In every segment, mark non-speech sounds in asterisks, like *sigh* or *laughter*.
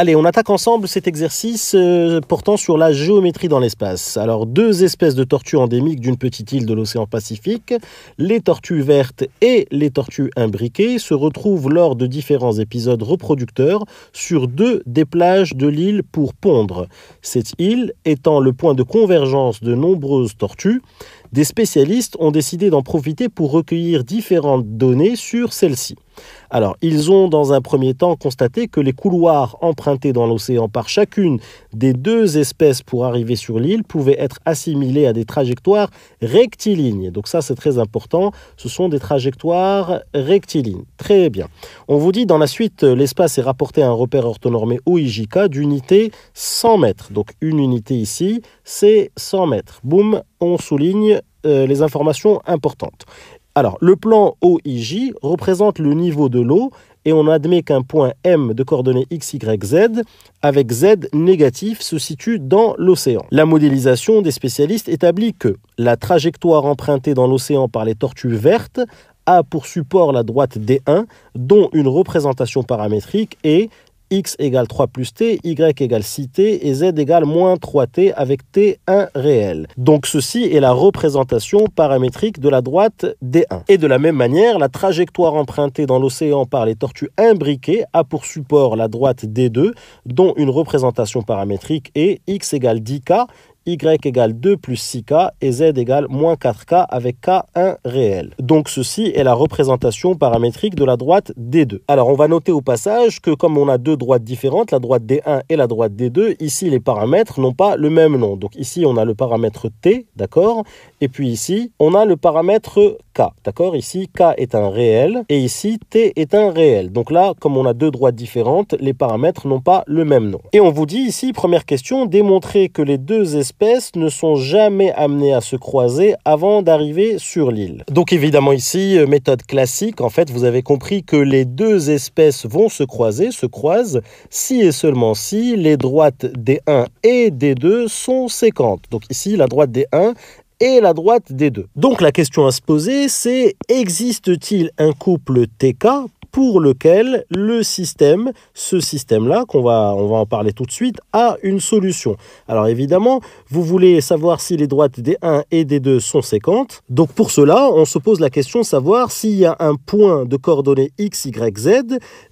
Allez, on attaque ensemble cet exercice euh, portant sur la géométrie dans l'espace. Alors, deux espèces de tortues endémiques d'une petite île de l'océan Pacifique, les tortues vertes et les tortues imbriquées, se retrouvent lors de différents épisodes reproducteurs sur deux des plages de l'île pour pondre. Cette île étant le point de convergence de nombreuses tortues, des spécialistes ont décidé d'en profiter pour recueillir différentes données sur celle-ci. Alors, ils ont dans un premier temps constaté que les couloirs empruntés dans l'océan par chacune des deux espèces pour arriver sur l'île pouvaient être assimilés à des trajectoires rectilignes. Donc ça, c'est très important. Ce sont des trajectoires rectilignes. Très bien. On vous dit dans la suite, l'espace est rapporté à un repère orthonormé OIJK d'unité 100 mètres. Donc une unité ici, c'est 100 mètres. Boum, on souligne euh, les informations importantes. Alors, le plan OIJ représente le niveau de l'eau et on admet qu'un point M de coordonnées x, y, z avec z négatif se situe dans l'océan. La modélisation des spécialistes établit que la trajectoire empruntée dans l'océan par les tortues vertes a pour support la droite D1 dont une représentation paramétrique est x égale 3 plus t, y égale 6t et z égale moins 3t avec t 1 réel. Donc ceci est la représentation paramétrique de la droite D1. Et de la même manière, la trajectoire empruntée dans l'océan par les tortues imbriquées a pour support la droite D2 dont une représentation paramétrique est x égale 10k, y égale 2 plus 6k et z égale moins 4k avec k1 réel. Donc ceci est la représentation paramétrique de la droite D2. Alors on va noter au passage que comme on a deux droites différentes, la droite D1 et la droite D2, ici les paramètres n'ont pas le même nom. Donc ici on a le paramètre t, d'accord Et puis ici on a le paramètre D'accord Ici, K est un réel et ici, T est un réel. Donc là, comme on a deux droites différentes, les paramètres n'ont pas le même nom. Et on vous dit ici, première question, démontrer que les deux espèces ne sont jamais amenées à se croiser avant d'arriver sur l'île. Donc évidemment ici, euh, méthode classique, en fait, vous avez compris que les deux espèces vont se croiser, se croisent, si et seulement si les droites D1 et D2 sont séquentes. Donc ici, la droite D1 et la droite des deux. Donc la question à se poser, c'est existe-t-il un couple TK pour lequel le système, ce système-là, qu'on va, on va en parler tout de suite, a une solution. Alors évidemment, vous voulez savoir si les droites des 1 et des 2 sont séquentes. Donc pour cela, on se pose la question de savoir s'il y a un point de coordonnées x, y, z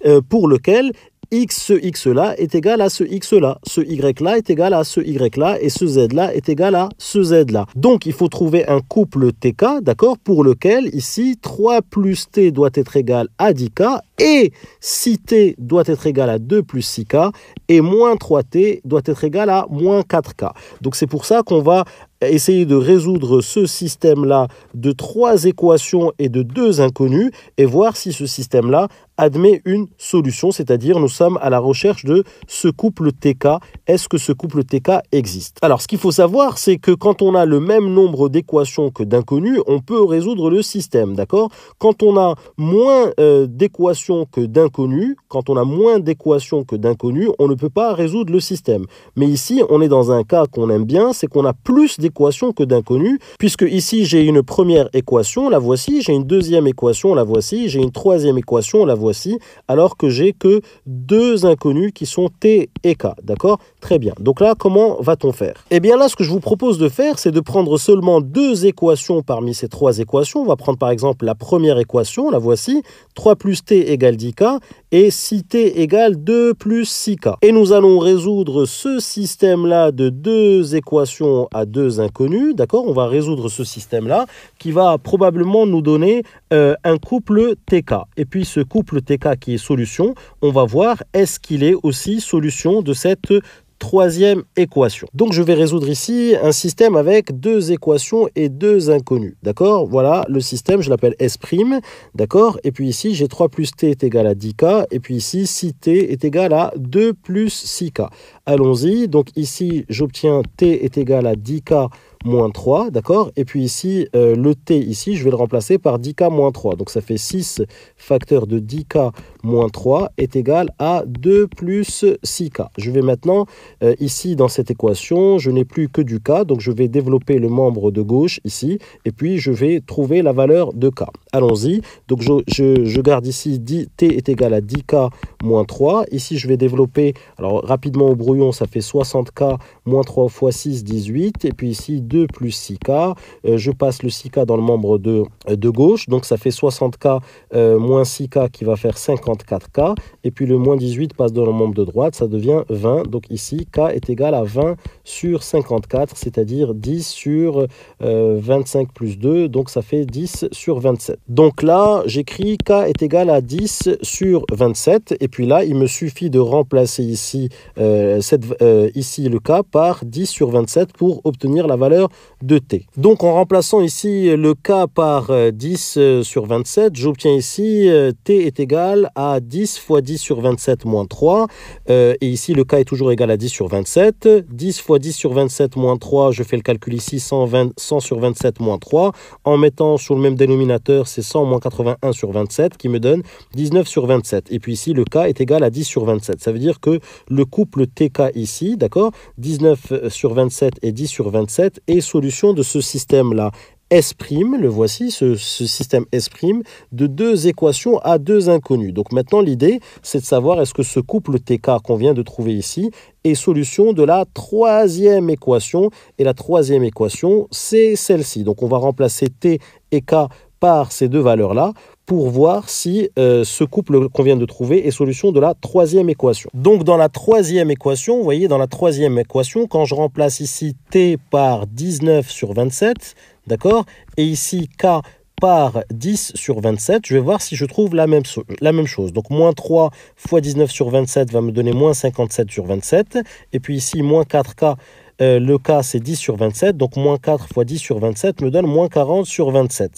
euh, pour lequel x ce x là est égal à ce x là, ce y là est égal à ce y là et ce z là est égal à ce z là. Donc il faut trouver un couple tk, d'accord, pour lequel ici 3 plus t doit être égal à 10k et si t doit être égal à 2 plus 6k et moins 3t doit être égal à moins 4k. Donc c'est pour ça qu'on va essayer de résoudre ce système-là de trois équations et de deux inconnues et voir si ce système-là admet une solution, c'est-à-dire nous sommes à la recherche de ce couple TK. Est-ce que ce couple TK existe Alors ce qu'il faut savoir, c'est que quand on a le même nombre d'équations que d'inconnues, on peut résoudre le système, d'accord Quand on a moins euh, d'équations que d'inconnus, quand on a moins d'équations que d'inconnus, on ne peut pas résoudre le système. Mais ici, on est dans un cas qu'on aime bien, c'est qu'on a plus d'équations que d'inconnus, puisque ici j'ai une première équation, la voici, j'ai une deuxième équation, la voici, j'ai une troisième équation, la voici, alors que j'ai que deux inconnus qui sont t et k, d'accord Très bien. Donc là, comment va-t-on faire Eh bien là, ce que je vous propose de faire, c'est de prendre seulement deux équations parmi ces trois équations. On va prendre par exemple la première équation, la voici, 3 plus t et égale 10K et t égale 2 plus 6K. Et nous allons résoudre ce système-là de deux équations à deux inconnues, d'accord On va résoudre ce système-là qui va probablement nous donner euh, un couple TK. Et puis ce couple TK qui est solution, on va voir est-ce qu'il est aussi solution de cette troisième équation. Donc je vais résoudre ici un système avec deux équations et deux inconnues. D'accord Voilà, le système, je l'appelle S'. D'accord Et puis ici, j'ai 3 plus t est égal à 10k. Et puis ici, 6t est égal à 2 plus 6k. Allons-y. Donc ici, j'obtiens t est égal à 10k moins 3, d'accord Et puis ici, euh, le t, ici, je vais le remplacer par 10k moins 3. Donc ça fait 6 facteurs de 10k moins 3 est égal à 2 plus 6k. Je vais maintenant, euh, ici dans cette équation, je n'ai plus que du k, donc je vais développer le membre de gauche ici, et puis je vais trouver la valeur de k. Allons-y, donc je, garde ici t est égal à 10k moins 3. Ici, je vais développer, alors rapidement au brouillon, ça fait 60k moins 3 fois 6, 18, et puis ici 2 plus 6k. Euh, je passe le 6k dans le membre de, euh, de gauche, donc ça fait 60k moins 6k qui va faire 50 4 k Et puis le moins 18 passe dans le nombre de droite, ça devient 20. Donc ici, K est égal à 20 sur 54, c'est-à-dire 10 sur 25 euh, plus 2. Donc ça fait 10 sur 27. Donc là, j'écris K est égal à 10 sur 27. Et puis là, il me suffit de remplacer ici, euh, cette, euh, ici le K par 10 sur 27 pour obtenir la valeur de T. Donc en remplaçant ici le K par 10 sur 27, j'obtiens ici T est égal à 10 fois 10 sur 27 moins 3. Euh, et ici, le k est toujours égal à 10 sur 27. 10 fois 10 sur 27 moins 3, je fais le calcul ici, 120, 100 sur 27 moins 3. En mettant sur le même dénominateur, c'est 100 moins 81 sur 27 qui me donne 19 sur 27. Et puis ici, le k est égal à 10 sur 27. Ça veut dire que le couple tk ici, d'accord 19 euh, sur 27 et 10 sur 27 est solution de ce système-là. S', le voici, ce, système S', de deux équations à deux inconnues. Donc maintenant, l'idée, c'est de savoir est-ce que ce couple TK qu'on vient de trouver ici est solution de la troisième équation. Et la troisième équation, c'est celle-ci. Donc on va remplacer T et K par ces deux valeurs-là pour voir si euh, ce couple qu'on vient de trouver est solution de la troisième équation. Donc dans la troisième équation, vous voyez, dans la troisième équation, quand je remplace ici t par 19 sur 27, D'accord Et ici, K par 10 sur 27, je vais voir si je trouve la même, chose. Donc, moins 3 fois 19 sur 27 va me donner moins 57 sur 27. Et puis ici, moins 4K, euh, le K, c'est 10 sur 27. Donc, moins 4 fois 10 sur 27 me donne moins 40 sur 27.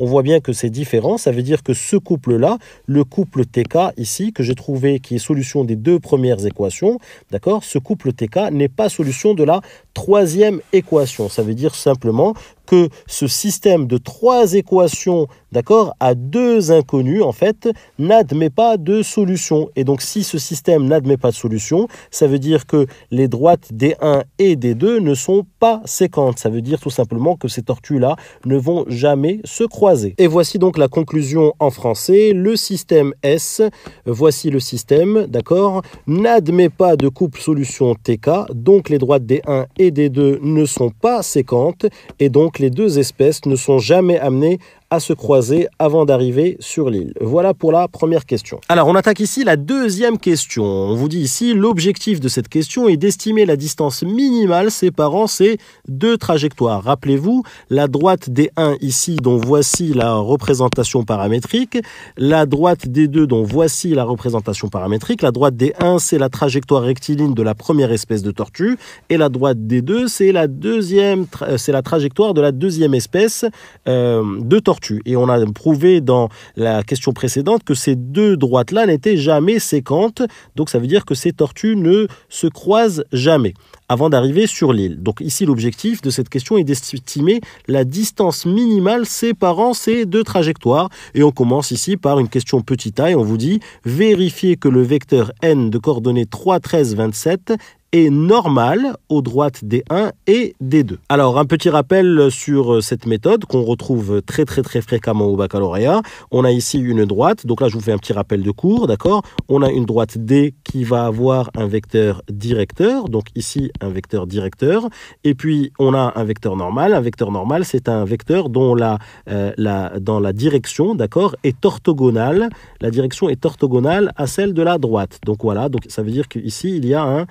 On voit bien que c'est différent. Ça veut dire que ce couple-là, le couple TK ici, que j'ai trouvé qui est solution des deux premières équations, d'accord Ce couple TK n'est pas solution de la troisième équation. Ça veut dire simplement que ce système de trois équations, d'accord, à deux inconnues, en fait, n'admet pas de solution. Et donc, si ce système n'admet pas de solution, ça veut dire que les droites des 1 et des 2 ne sont pas séquentes. Ça veut dire tout simplement que ces tortues-là ne vont jamais se croiser. Et voici donc la conclusion en français. Le système S, voici le système, d'accord, n'admet pas de couple solution TK, donc les droites des 1 et des 2 ne sont pas séquentes, et donc les deux espèces ne sont jamais amenées à se croiser avant d'arriver sur l'île. Voilà pour la première question. Alors on attaque ici la deuxième question. On vous dit ici l'objectif de cette question est d'estimer la distance minimale séparant ces deux trajectoires. Rappelez-vous, la droite D1 ici dont voici la représentation paramétrique, la droite D2 dont voici la représentation paramétrique, la droite D1 c'est la trajectoire rectiligne de la première espèce de tortue et la droite D2 c'est la deuxième euh, c'est la trajectoire de la deuxième espèce euh, de tortue. Et on a prouvé dans la question précédente que ces deux droites-là n'étaient jamais séquentes, donc ça veut dire que ces tortues ne se croisent jamais avant d'arriver sur l'île. Donc ici, l'objectif de cette question est d'estimer la distance minimale séparant ces deux trajectoires. Et on commence ici par une question petite taille. On vous dit, vérifiez que le vecteur n de coordonnées 3, 13, 27 est normale aux droites D1 et D2. Alors, un petit rappel sur euh, cette méthode qu'on retrouve très très très fréquemment au baccalauréat. On a ici une droite, donc là je vous fais un petit rappel de cours, d'accord On a une droite D qui va avoir un vecteur directeur, donc ici un vecteur directeur, et puis on a un vecteur normal. Un vecteur normal, c'est un vecteur dont la, euh, la, dans la direction, d'accord, est orthogonale. La direction est orthogonale à celle de la droite. Donc voilà, donc ça veut dire qu'ici il y a un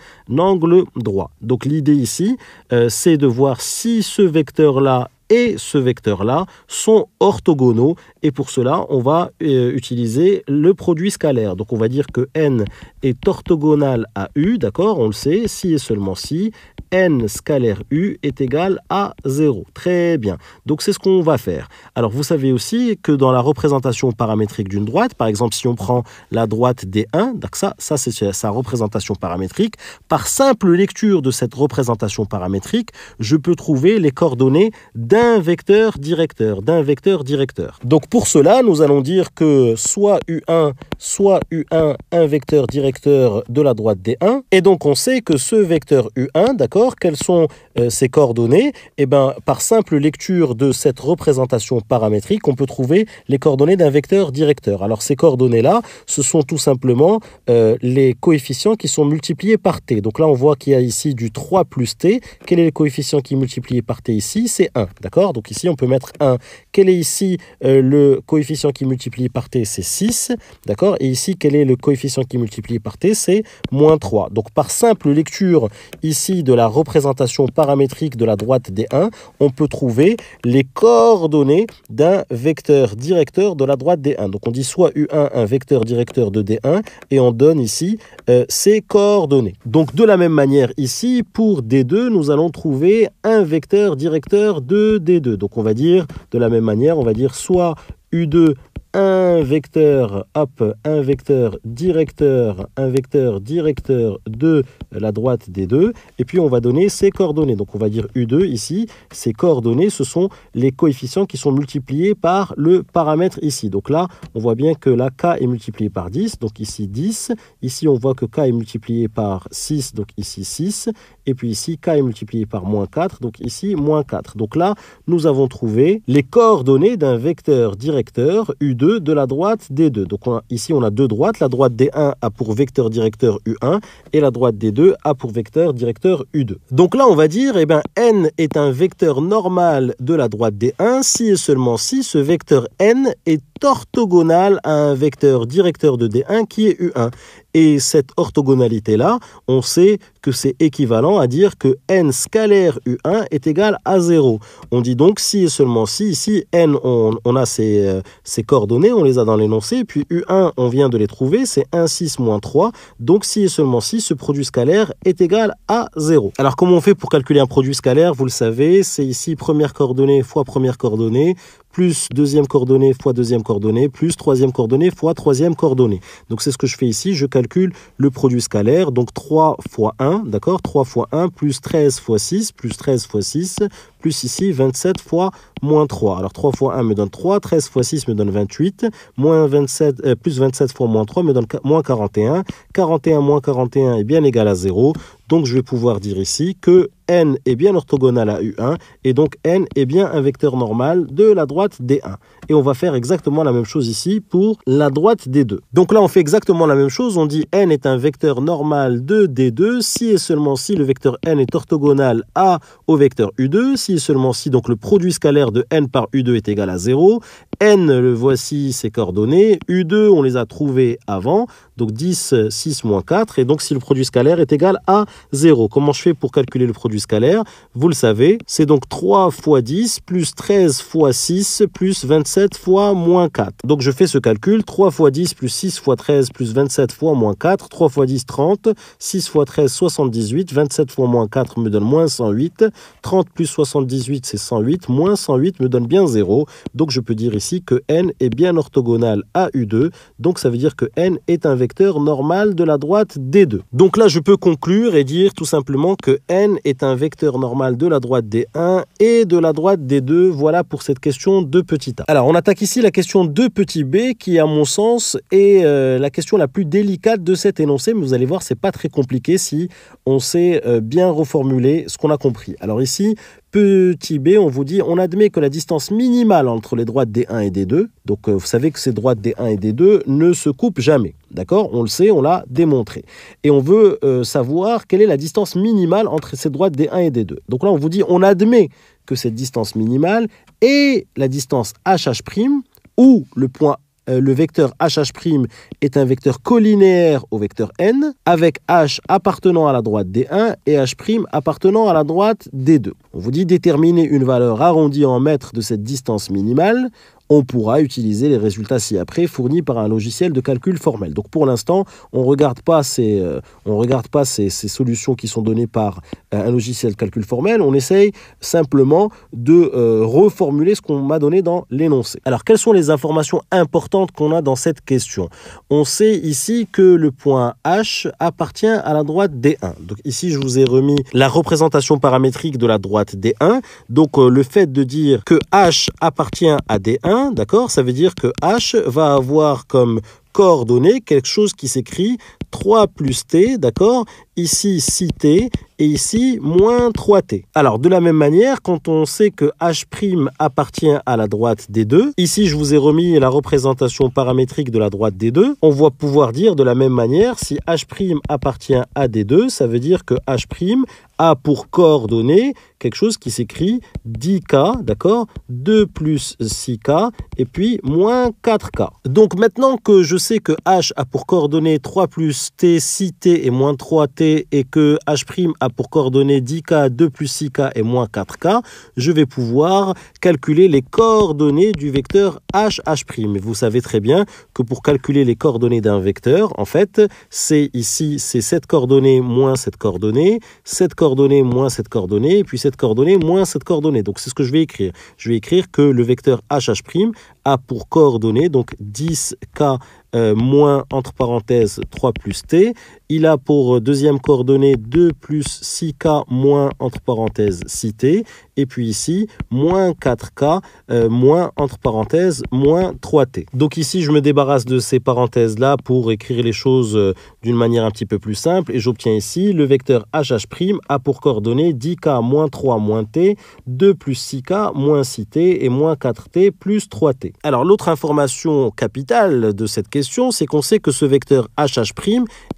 droit. Donc l'idée ici, euh, c'est de voir si ce vecteur-là et ce vecteur-là sont orthogonaux. Et pour cela, on va euh, utiliser le produit scalaire. Donc on va dire que n est orthogonal à u, d'accord On le sait, si et seulement si n scalaire u est égal à 0. Très bien. Donc c'est ce qu'on va faire. Alors vous savez aussi que dans la représentation paramétrique d'une droite, par exemple si on prend la droite D1, donc ça, ça c'est sa représentation paramétrique, par simple lecture de cette représentation paramétrique, je peux trouver les coordonnées d'un vecteur directeur, d'un vecteur directeur. Donc pour cela, nous allons dire que soit U1, soit U1, un vecteur directeur de la droite D1, et donc on sait que ce vecteur U1, d'accord, quelles sont euh, ces coordonnées Eh bien, par simple lecture de cette représentation paramétrique, on peut trouver les coordonnées d'un vecteur directeur. Alors, ces coordonnées-là, ce sont tout simplement euh, les coefficients qui sont multipliés par t. Donc là, on voit qu'il y a ici du 3 plus t. Quel est le coefficient qui est multiplié par t ici C'est 1, d'accord Donc ici, on peut mettre 1. Quel est ici euh, le coefficient qui multiplie par t C'est 6, d'accord Et ici, quel est le coefficient qui multiplie par t C'est moins 3. Donc par simple lecture ici de la représentation paramétrique de la droite D1, on peut trouver les coordonnées d'un vecteur directeur de la droite D1. Donc on dit soit U1 un vecteur directeur de D1 et on donne ici ses euh, coordonnées. Donc de la même manière ici, pour D2, nous allons trouver un vecteur directeur de D2. Donc on va dire de la même manière, on va dire soit U2 un vecteur, hop, un vecteur directeur, un vecteur directeur de la droite des deux, et puis on va donner ses coordonnées. Donc on va dire U2 ici, ces coordonnées, ce sont les coefficients qui sont multipliés par le paramètre ici. Donc là, on voit bien que la K est multiplié par 10, donc ici 10. Ici, on voit que K est multiplié par 6, donc ici 6. Et puis ici, K est multiplié par moins 4, donc ici moins 4. Donc là, nous avons trouvé les coordonnées d'un vecteur directeur U2 de la droite D2. Donc ici, on a deux droites. La droite D1 a pour vecteur directeur U1 et la droite D2 a pour vecteur directeur U2. Donc là, on va dire, eh ben, n est un vecteur normal de la droite D1 si et seulement si ce vecteur n est orthogonal à un vecteur directeur de D1 qui est U1. Et cette orthogonalité-là, on sait que c'est équivalent à dire que n scalaire U1 est égal à 0. On dit donc si et seulement si, ici n, on, a euh, ces coordonnées, on les a dans l'énoncé, puis U1, on vient de les trouver, c'est 1, 6, moins 3, donc si et seulement si ce produit scalaire est égal à 0. Alors comment on fait pour calculer un produit scalaire Vous le savez, c'est ici première coordonnée fois première coordonnée, plus deuxième coordonnée fois deuxième coordonnée, plus troisième coordonnée fois troisième coordonnée. Donc c'est ce que je fais ici, je calcule le produit scalaire, donc 3 fois 1, d'accord 3 fois 1 plus 13 fois 6, plus 13 fois 6, plus ici 27 fois moins 3. Alors 3 fois 1 me donne 3, 13 fois 6 me donne 28, 27, euh, plus 27 fois moins 3 me donne moins 41. 41 moins 41 est bien égal à 0. Donc je vais pouvoir dire ici que n est bien orthogonal à U1 et donc n est bien un vecteur normal de la droite D1. Et on va faire exactement la même chose ici pour la droite D2. Donc là on fait exactement la même chose, on dit n est un vecteur normal de D2 si et seulement si le vecteur n est orthogonal à au vecteur U2, et seulement si donc le produit scalaire de n par u2 est égal à 0. n, le voici ses coordonnées, u2 on les a trouvées avant, donc 10, 6, moins 4, et donc si le produit scalaire est égal à 0. Comment je fais pour calculer le produit scalaire Vous le savez, c'est donc 3 fois 10 plus 13 fois 6 plus 27 fois moins 4. Donc je fais ce calcul, 3 fois 10 plus 6 fois 13 plus 27 fois moins 4, 3 fois 10, 30, 6 fois 13, 78, 27 fois moins 4 me donne moins 108, 30 plus 78, 18 c'est 108. Moins 108 me donne bien 0. Donc je peux dire ici que n est bien orthogonal à U2. Donc ça veut dire que n est un vecteur normal de la droite D2. Donc là, je peux conclure et dire tout simplement que n est un vecteur normal de la droite D1 et de la droite D2. Voilà pour cette question de petit a. Alors, on attaque ici la question de petit b qui, à mon sens, est euh, la question la plus délicate de cet énoncé. Mais vous allez voir, c'est pas très compliqué si on sait euh, bien reformuler ce qu'on a compris. Alors ici, Petit b, on vous dit, on admet que la distance minimale entre les droites D1 et D2, donc euh, vous savez que ces droites D1 et D2 ne se coupent jamais, d'accord On le sait, on l'a démontré. Et on veut euh, savoir quelle est la distance minimale entre ces droites D1 et D2. Donc là, on vous dit, on admet que cette distance minimale est la distance HH', ou le point euh, le vecteur HH' est un vecteur collinéaire au vecteur n, avec H appartenant à la droite D1 et H' appartenant à la droite D2. On vous dit déterminer une valeur arrondie en mètres de cette distance minimale on pourra utiliser les résultats ci-après fournis par un logiciel de calcul formel. Donc pour l'instant, on ne regarde pas, ces, euh, on regarde pas ces, solutions qui sont données par euh, un logiciel de calcul formel, on essaye simplement de euh, reformuler ce qu'on m'a donné dans l'énoncé. Alors quelles sont les informations importantes qu'on a dans cette question On sait ici que le point H appartient à la droite D1. Donc ici, je vous ai remis la représentation paramétrique de la droite D1. Donc le fait de dire que H appartient à D1, Hein, d'accord Ça veut dire que H va avoir comme coordonnée quelque chose qui s'écrit 3 plus t, d'accord ici 6t et ici moins 3t. Alors de la même manière, quand on sait que h' appartient à la droite D2, ici je vous ai remis la représentation paramétrique de la droite D2, on va pouvoir dire de la même manière si h' appartient à d2, ça veut dire que h' a pour coordonnées quelque chose qui s'écrit 10k, d'accord 2 plus 6k et puis moins 4k. Donc maintenant que je sais que h a pour coordonnées 3 plus t, 6t et moins 3t et que H' a pour coordonnées 10K, 2 plus 6K et moins 4K, je vais pouvoir calculer les coordonnées du vecteur H, Vous savez très bien que pour calculer les coordonnées d'un vecteur, en fait, c'est ici, c'est cette coordonnée moins cette coordonnée, cette coordonnée moins cette coordonnée, et puis cette coordonnée moins cette coordonnée. Donc c'est ce que je vais écrire. Je vais écrire que le vecteur HH' a pour coordonnées donc 10K euh, moins entre parenthèses 3 plus t il a pour euh, deuxième coordonnée 2 plus 6K moins entre parenthèses cité. Et puis ici, moins 4K euh, moins entre parenthèses moins 3T. Donc ici, je me débarrasse de ces parenthèses-là pour écrire les choses euh, d'une manière un petit peu plus simple. Et j'obtiens ici, le vecteur HH' a pour coordonnée 10K moins 3 moins T, 2 plus 6K moins 6T et moins 4T plus 3T. Alors l'autre information capitale de cette question, c'est qu'on sait que ce vecteur HH'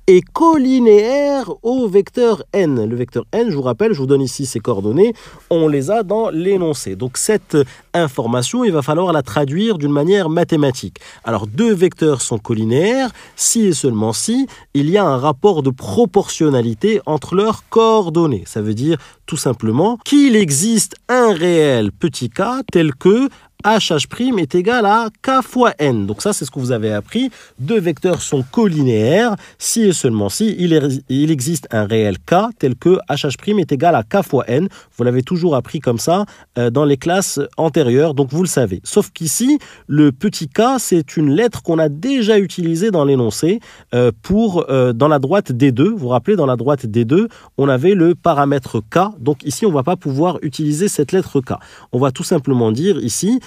est collinéaire au vecteur n. Le vecteur n, je vous rappelle, je vous donne ici ses coordonnées, on les a dans l'énoncé. Donc cette information, il va falloir la traduire d'une manière mathématique. Alors deux vecteurs sont collinéaires si et seulement si il y a un rapport de proportionnalité entre leurs coordonnées. Ça veut dire tout simplement qu'il existe un réel petit k tel que HH' est égal à K fois N. Donc ça, c'est ce que vous avez appris. Deux vecteurs sont collinéaires si et seulement si il, existe un réel K tel que HH' est égal à K fois N. Vous l'avez toujours appris comme ça euh, dans les classes antérieures, donc vous le savez. Sauf qu'ici, le petit k, c'est une lettre qu'on a déjà utilisée dans l'énoncé euh, pour euh, dans la droite D2. Vous vous rappelez, dans la droite D2, on avait le paramètre k. Donc ici, on ne va pas pouvoir utiliser cette lettre k. On va tout simplement dire ici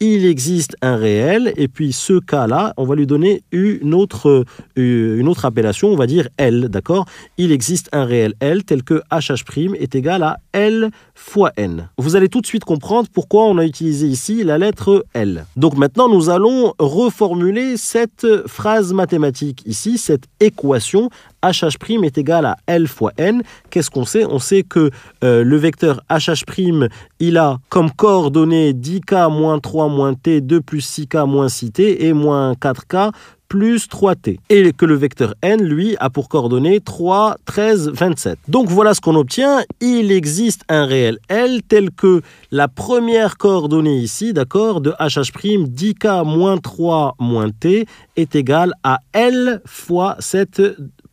il existe un réel, et puis ce cas-là, on va lui donner une autre, euh, appellation, on va dire L, d'accord Il existe un réel L tel que HH' est égal à L fois N. Vous allez tout de suite comprendre pourquoi on a utilisé ici la lettre L. Donc maintenant, nous allons reformuler cette phrase mathématique ici, cette équation HH' est égal à L fois N. Qu'est-ce qu'on sait On sait que euh, le vecteur HH', il a comme coordonnée 10K moins 3 moins t2 plus 6k moins 6t et moins 4k plus 3t. Et que le vecteur n, lui, a pour coordonnées 3, 13, 27. Donc voilà ce qu'on obtient. Il existe un réel L tel que la première coordonnée ici, d'accord, de hh', 10k moins 3 moins t, est égale à L fois cette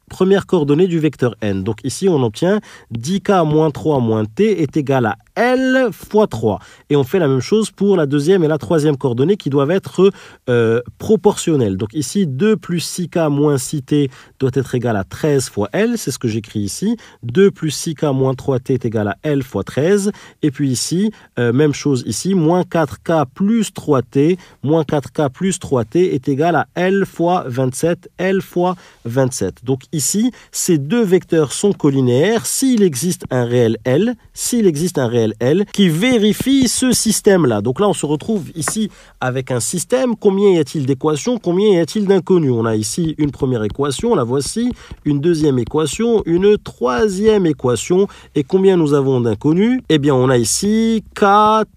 première coordonnée du vecteur n. Donc ici, on obtient 10k moins 3 moins t est égal à L fois 3. Et on fait la même chose pour la deuxième et la troisième coordonnée qui doivent être euh, proportionnelles. Donc ici, 2 plus 6K moins 6T doit être égal à 13 fois L, c'est ce que j'écris ici. 2 plus 6K moins 3T est égal à L fois 13. Et puis ici, euh, même chose ici, moins 4K plus 3T, moins 4K plus 3T est égal à L fois 27, L fois 27. Donc ici, ces deux vecteurs sont collinéaires s'il existe un réel L, s'il existe un réel qui vérifie ce système-là. Donc là, on se retrouve ici avec un système. Combien y a-t-il d'équations Combien y a-t-il d'inconnus On a ici une première équation, la voici, une deuxième équation, une troisième équation. Et combien nous avons d'inconnus Eh bien, on a ici K,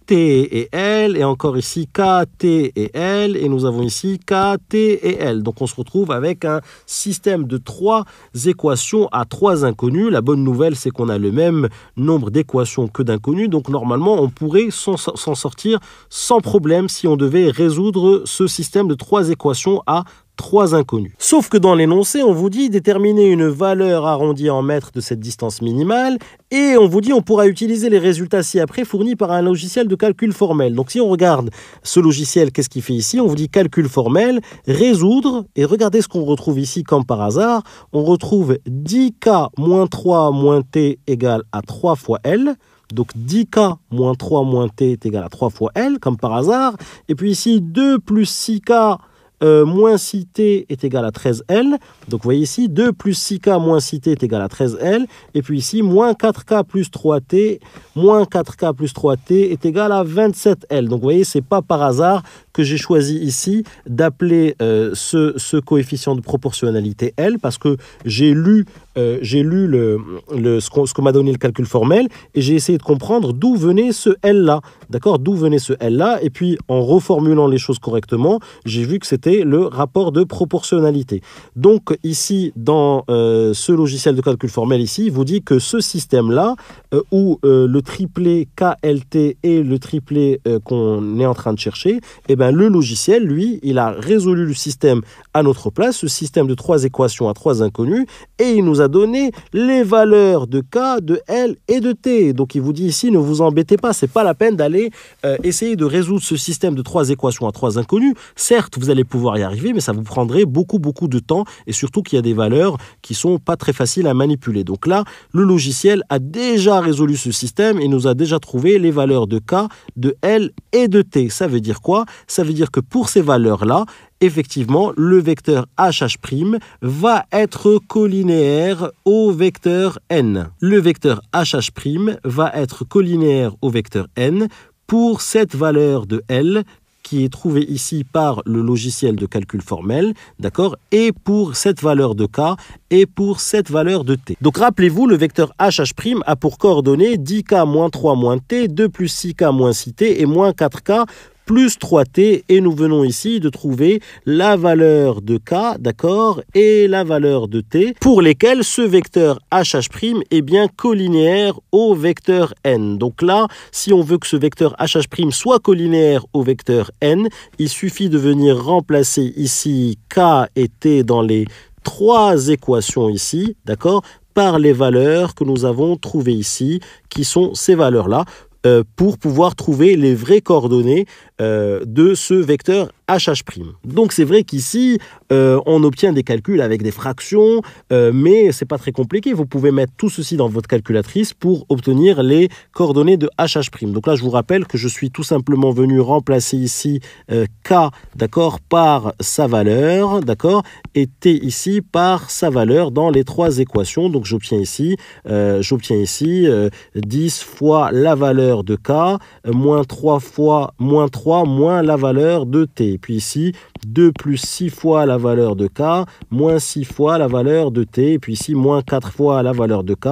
T et L, et encore ici K, T et L, et nous avons ici K, T et L. Donc on se retrouve avec un système de trois équations à trois inconnus. La bonne nouvelle, c'est qu'on a le même nombre d'équations que d'inconnus donc normalement, on pourrait s'en sortir sans problème si on devait résoudre ce système de trois équations à trois inconnus. Sauf que dans l'énoncé, on vous dit déterminer une valeur arrondie en mètres de cette distance minimale et on vous dit on pourra utiliser les résultats ci-après fournis par un logiciel de calcul formel. Donc si on regarde ce logiciel, qu'est-ce qu'il fait ici On vous dit calcul formel, résoudre et regardez ce qu'on retrouve ici comme par hasard. On retrouve 10k moins 3 moins t égale à 3 fois L. Donc 10K moins 3 moins T est égal à 3 fois L, comme par hasard. Et puis ici, 2 plus 6K euh, moins 6T est égal à 13L. Donc vous voyez ici, 2 plus 6K moins 6T est égal à 13L. Et puis ici, moins 4K plus 3T, moins 4K plus 3T est égal à 27L. Donc vous voyez, ce n'est pas par hasard que j'ai choisi ici d'appeler euh, ce, coefficient de proportionnalité L parce que j'ai lu, euh, j'ai lu le, ce qu'on m'a donné le calcul formel et j'ai essayé de comprendre d'où venait ce L-là. D'accord D'où venait ce L-là Et puis, en reformulant les choses correctement, j'ai vu que c'était le rapport de proportionnalité. Donc, ici, dans euh, ce logiciel de calcul formel, ici, il vous dit que ce système-là, où le triplé KLT et le triplé qu'on est en train de chercher, eh ben, le logiciel, lui, il a résolu le système à notre place, ce système de trois équations à trois inconnues, et il nous a donné les valeurs de K, de L et de T. Donc il vous dit ici, ne vous embêtez pas, ce n'est pas la peine d'aller euh, essayer de résoudre ce système de trois équations à trois inconnues. Certes, vous allez pouvoir y arriver, mais ça vous prendrait beaucoup, beaucoup de temps, et surtout qu'il y a des valeurs qui sont pas très faciles à manipuler. Donc là, le logiciel a déjà résolu ce système et nous a déjà trouvé les valeurs de K, de L et de T. Ça veut dire quoi ça veut dire que pour ces valeurs-là, effectivement, le vecteur HH' va être collinéaire au vecteur n. Le vecteur HH' va être collinéaire au vecteur n pour cette valeur de L qui est trouvée ici par le logiciel de calcul formel, d'accord, et pour cette valeur de K et pour cette valeur de T. Donc rappelez-vous, le vecteur HH' a pour coordonnées 10K-3-T, 2 plus 6K-6T et moins 4K plus 3t et nous venons ici de trouver la valeur de k, d'accord, et la valeur de t pour lesquelles ce vecteur hh' est bien collinéaire au vecteur n. Donc là, si on veut que ce vecteur hh' soit collinéaire au vecteur n, il suffit de venir remplacer ici k et t dans les trois équations ici, d'accord, par les valeurs que nous avons trouvées ici, qui sont ces valeurs-là, euh, pour pouvoir trouver les vraies coordonnées euh, de ce vecteur HH'. Donc c'est vrai qu'ici, euh, on obtient des calculs avec des fractions, euh, mais c'est pas très compliqué. Vous pouvez mettre tout ceci dans votre calculatrice pour obtenir les coordonnées de HH'. Donc là, je vous rappelle que je suis tout simplement venu remplacer ici K, d'accord, par sa valeur, d'accord, et T ici par sa valeur dans les trois équations. Donc j'obtiens ici, j'obtiens ici 10 fois la valeur de K, moins 3 fois, moins 3 moins la valeur de t. Puis ici, 2 plus 6 fois la valeur de k, moins 6 fois la valeur de t. Et puis ici, moins 4 fois la valeur de k,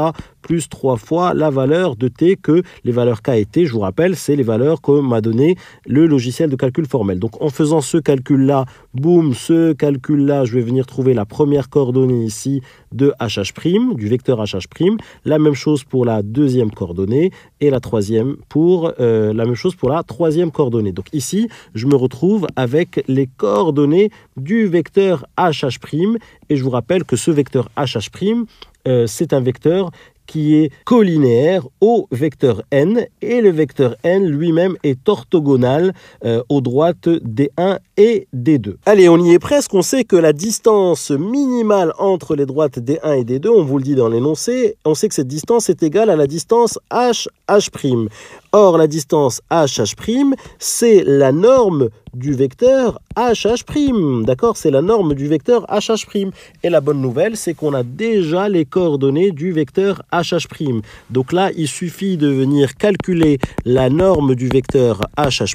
plus trois fois la valeur de t que les valeurs k et t, je vous rappelle, c'est les valeurs que m'a donné le logiciel de calcul formel. Donc en faisant ce calcul-là, boum, ce calcul-là, je vais venir trouver la première coordonnée ici de hh', du vecteur hh', la même chose pour la deuxième coordonnée et la troisième pour euh, la même chose pour la troisième coordonnée. Donc ici, je me retrouve avec les coordonnées du vecteur hh' et je vous rappelle que ce vecteur hh', prime euh, c'est un vecteur qui est collinéaire au vecteur n et le vecteur n lui-même est orthogonal euh, aux droites D1 et D2. Allez, on y est presque, on sait que la distance minimale entre les droites D1 et D2, on vous le dit dans l'énoncé, on sait que cette distance est égale à la distance HH'. Or, la distance HH', c'est la norme du vecteur HH'. D'accord C'est la norme du vecteur HH'. Et la bonne nouvelle, c'est qu'on a déjà les coordonnées du vecteur HH'. Donc là, il suffit de venir calculer la norme du vecteur HH'.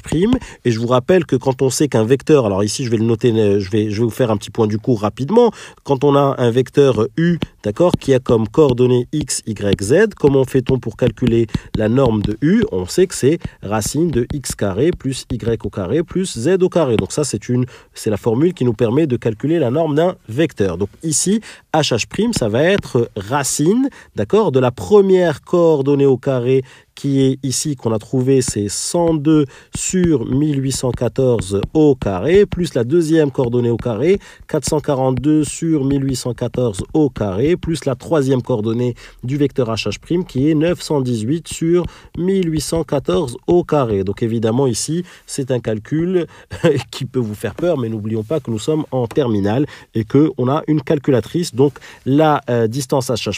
Et je vous rappelle que quand on sait qu'un vecteur alors ici je vais le noter, euh, je vais, je vais vous faire un petit point du cours rapidement. Quand on a un vecteur U d'accord, qui a comme coordonnées x, y, z. Comment fait-on pour calculer la norme de u On sait que c'est racine de x carré plus y au carré plus z au carré. Donc ça, c'est une, c'est la formule qui nous permet de calculer la norme d'un vecteur. Donc ici, hh', ça va être racine, d'accord, de la première coordonnée au carré qui est ici qu'on a trouvé, c'est 102 sur 1814 au carré, plus la deuxième coordonnée au carré, 442 sur 1814 au carré, plus la troisième coordonnée du vecteur HH' qui est 918 sur 1814 au carré. Donc évidemment ici, c'est un calcul euh, *laughs* qui peut vous faire peur, mais n'oublions pas que nous sommes en terminale et qu'on a une calculatrice. Donc la euh, distance HH',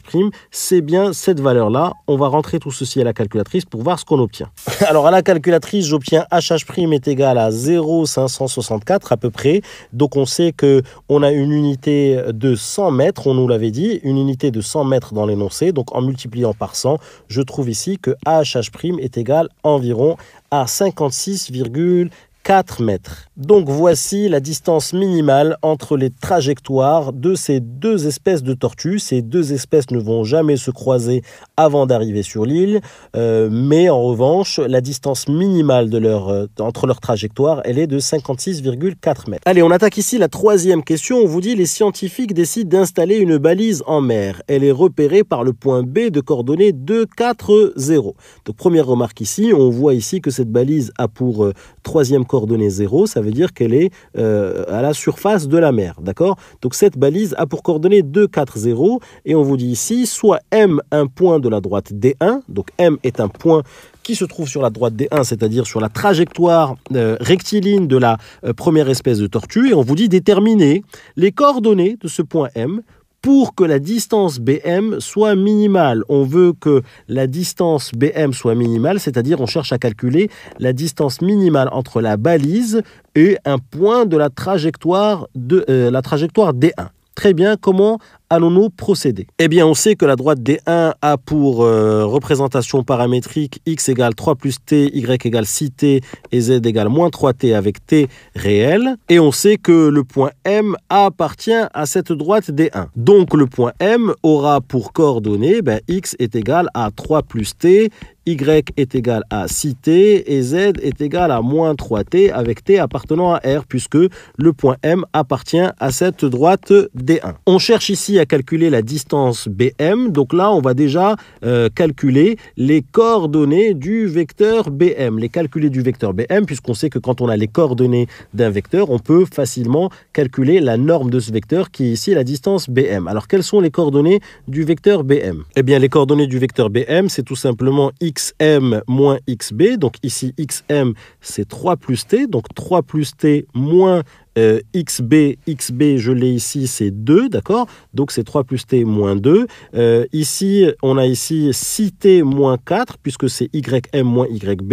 c'est bien cette valeur-là. On va rentrer tout ceci à la calculatrice pour voir ce qu'on obtient. *laughs* Alors à la calculatrice, j'obtiens HH' est égal à 0,564 à peu près. Donc on sait que on a une unité de 100 mètres, on nous l'avait dit, une unité de 100 mètres dans l'énoncé. Donc en multipliant par 100, je trouve ici que AHH' est égal environ à 56,4 mètres. Donc voici la distance minimale entre les trajectoires de ces deux espèces de tortues. Ces deux espèces ne vont jamais se croiser avant d'arriver sur l'île, euh, mais en revanche, la distance minimale de leur, euh, entre leurs trajectoires, elle est de 56,4 mètres. Allez, on attaque ici la troisième question. On vous dit les scientifiques décident d'installer une balise en mer. Elle est repérée par le point B de coordonnées 2, 4, 0. Donc première remarque ici, on voit ici que cette balise a pour euh, troisième coordonnée 0 veut dire qu'elle est euh, à la surface de la mer. D'accord Donc cette balise a pour coordonnées 2, 4, 0. Et on vous dit ici, soit M, un point de la droite D1. Donc M est un point qui se trouve sur la droite D1, c'est-à-dire sur la trajectoire euh, rectiligne de la euh, première espèce de tortue, et on vous dit déterminer les coordonnées de ce point M pour que la distance BM soit minimale. On veut que la distance BM soit minimale, c'est-à-dire on cherche à calculer la distance minimale entre la balise et un point de la trajectoire, de, euh, la trajectoire D1. Très bien, comment allons-nous procéder Eh bien, on sait que la droite D1 a pour euh, représentation paramétrique x égale 3 plus t, y égale 6t et z égale moins 3t avec t réel. Et on sait que le point M appartient à cette droite D1. Donc, le point M aura pour coordonnées ben, x est égal à 3 plus t, y est égal à 6t et z est égal à moins 3t avec t appartenant à r puisque le point M appartient à cette droite D1. On cherche ici à calculer la distance BM, donc là on va déjà euh, calculer les coordonnées du vecteur BM, les calculer du vecteur BM puisqu'on sait que quand on a les coordonnées d'un vecteur, on peut facilement calculer la norme de ce vecteur qui est ici la distance BM. Alors quelles sont les coordonnées du vecteur BM Eh bien les coordonnées du vecteur BM c'est tout simplement X, xm moins xb. Donc ici, xm, c'est 3 plus t. Donc 3 plus t moins euh, XB, XB, je l'ai ici, c'est 2, d'accord Donc c'est 3 plus T moins 2. Euh, ici, on a ici 6T moins 4, puisque c'est YM moins YB.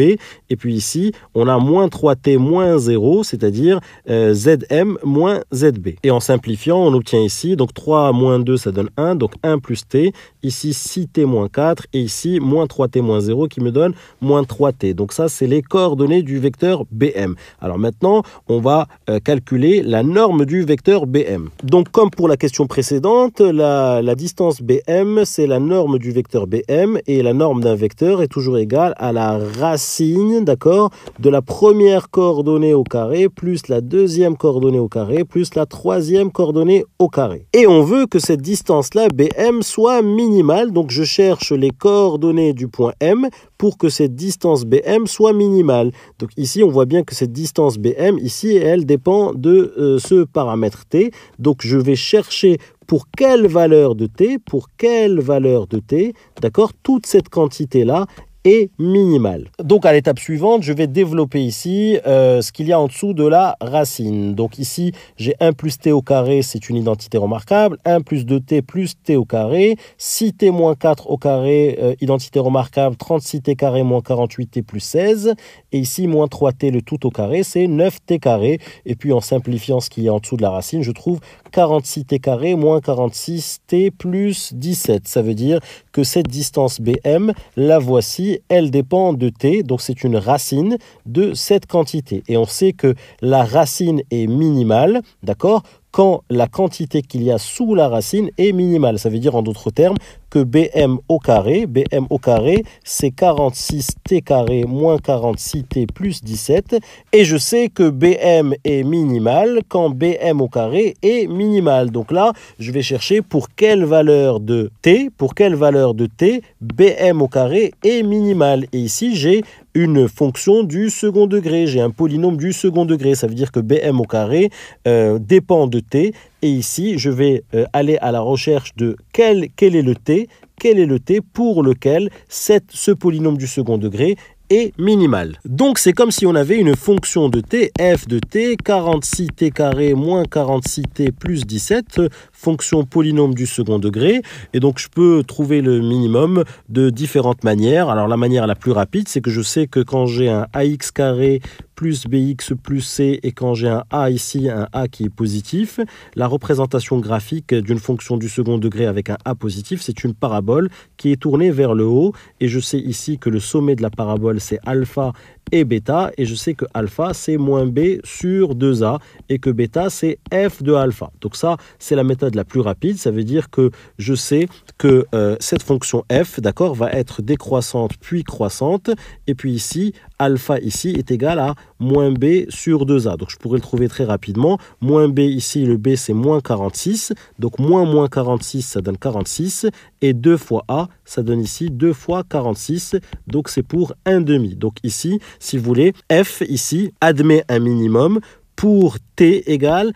Et puis ici, on a moins 3T moins 0, c'est-à-dire euh, ZM moins ZB. Et en simplifiant, on obtient ici, donc 3 moins 2, ça donne 1, donc 1 plus T. Ici, 6T moins 4, et ici, moins 3T moins 0, qui me donne moins 3T. Donc ça, c'est les coordonnées du vecteur BM. Alors maintenant, on va calculer la norme du vecteur BM. Donc comme pour la question précédente, la, la distance BM, c'est la norme du vecteur BM et la norme d'un vecteur est toujours égale à la racine, d'accord, de la première coordonnée au carré plus la deuxième coordonnée au carré plus la troisième coordonnée au carré. Et on veut que cette distance-là, BM, soit minimale, donc je cherche les coordonnées du point M pour que cette distance BM soit minimale. Donc ici, on voit bien que cette distance BM, ici, elle dépend de euh, ce paramètre T. Donc je vais chercher pour quelle valeur de t, pour quelle valeur de t, d'accord, toute cette quantité-là, et minimale. Donc à l'étape suivante, je vais développer ici euh, ce qu'il y a en dessous de la racine. Donc ici, j'ai 1 plus t au carré, c'est une identité remarquable. 1 plus 2t plus t au carré. 6t moins 4 au carré, euh, identité remarquable. 36t carré moins 48t plus 16. Et ici, moins 3t le tout au carré, c'est 9t carré. Et puis en simplifiant ce qu'il y a en dessous de la racine, je trouve 46t carré moins 46t plus 17. Ça veut dire que cette distance BM, la voici elle dépend de t, donc c'est une racine de cette quantité. Et on sait que la racine est minimale, d'accord quand la quantité qu'il y a sous la racine est minimale. Ça veut dire en d'autres termes que bm au carré, bm au carré, c'est 46t carré moins 46t plus 17. Et je sais que bm est minimal quand bm au carré est minimal. Donc là, je vais chercher pour quelle valeur de t, pour quelle valeur de t, bm au carré est minimal. Et ici, j'ai une fonction du second degré. J'ai un polynôme du second degré. Ça veut dire que bm au carré euh, dépend de t. Et ici, je vais euh, aller à la recherche de quel, quel est le t, quel est le t pour lequel cette, ce polynôme du second degré est minimal. Donc c'est comme si on avait une fonction de t, f de t, 46t carré moins 46t plus 17 fonction polynôme du second degré. Et donc, je peux trouver le minimum de différentes manières. Alors, la manière la plus rapide, c'est que je sais que quand j'ai un ax carré plus bx plus c et quand j'ai un a ici, un a qui est positif, la représentation graphique d'une fonction du second degré avec un a positif, c'est une parabole qui est tournée vers le haut. Et je sais ici que le sommet de la parabole, c'est alpha et bêta, et je sais que alpha c'est moins b sur 2a, et que bêta c'est f de alpha. Donc ça, c'est la méthode la plus rapide, ça veut dire que je sais que euh, cette fonction f, d'accord, va être décroissante puis croissante, et puis ici, alpha ici est égal à moins b sur 2a. Donc je pourrais le trouver très rapidement. Moins b ici, le b c'est moins 46. Donc moins moins 46, ça donne 46. Et 2 fois a, ça donne ici 2 fois 46. Donc c'est pour 1 demi. Donc ici, si vous voulez, f ici admet un minimum pour t égale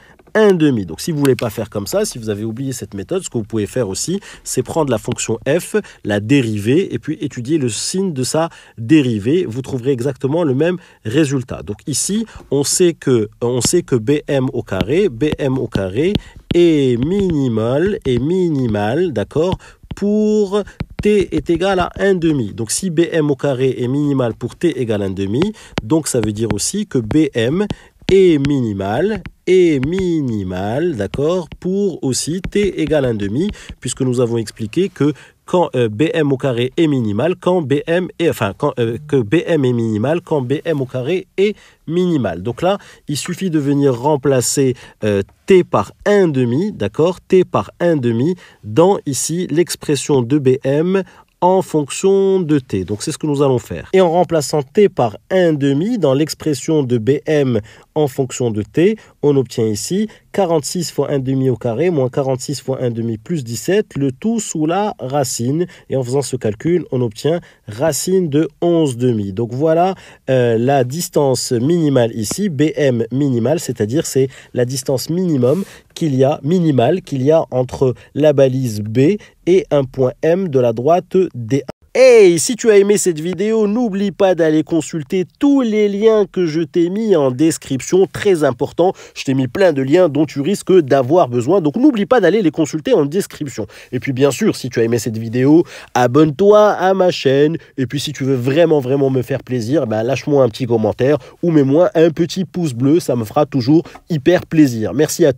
demi, Donc si vous voulez pas faire comme ça, si vous avez oublié cette méthode, ce que vous pouvez faire aussi, c'est prendre la fonction f, la dérivée, et puis étudier le signe de sa dérivée. Vous trouverez exactement le même résultat. Donc ici, on sait que, on sait que bm au carré, bm au carré est minimal, est minimal, d'accord, pour t est égal à 1 demi. Donc si bm au carré est minimal pour t égal égale demi, donc ça veut dire aussi que bm est minimal et minimal d'accord, pour aussi t égale demi, puisque nous avons expliqué que quand euh, bm au carré est minimal, quand bm est, enfin, quand, euh, que bm est minimal, quand bm au carré est minimal. Donc là, il suffit de venir remplacer euh, t par demi, d'accord, t par demi dans ici l'expression de bm en fonction de t. Donc c'est ce que nous allons faire. Et en remplaçant t par 1 demi dans l'expression de bm en fonction de t, on obtient ici 46 fois 1 demi au carré moins 46 fois 1 demi plus 17, le tout sous la racine. Et en faisant ce calcul, on obtient racine de 11 demi. Donc voilà euh, la distance minimale ici, bm minimale, c'est-à-dire c'est la distance minimum qu'il y a, minimal qu'il y a entre la balise B et un point M de la droite D1. Hey, si tu as aimé cette vidéo, n'oublie pas d'aller consulter tous les liens que je t'ai mis en description, très important. Je t'ai mis plein de liens dont tu risques d'avoir besoin, donc n'oublie pas d'aller les consulter en description. Et puis bien sûr, si tu as aimé cette vidéo, abonne-toi à ma chaîne. Et puis si tu veux vraiment vraiment me faire plaisir, bah, lâche-moi un petit commentaire ou mets-moi un petit pouce bleu, ça me fera toujours hyper plaisir. Merci à toi.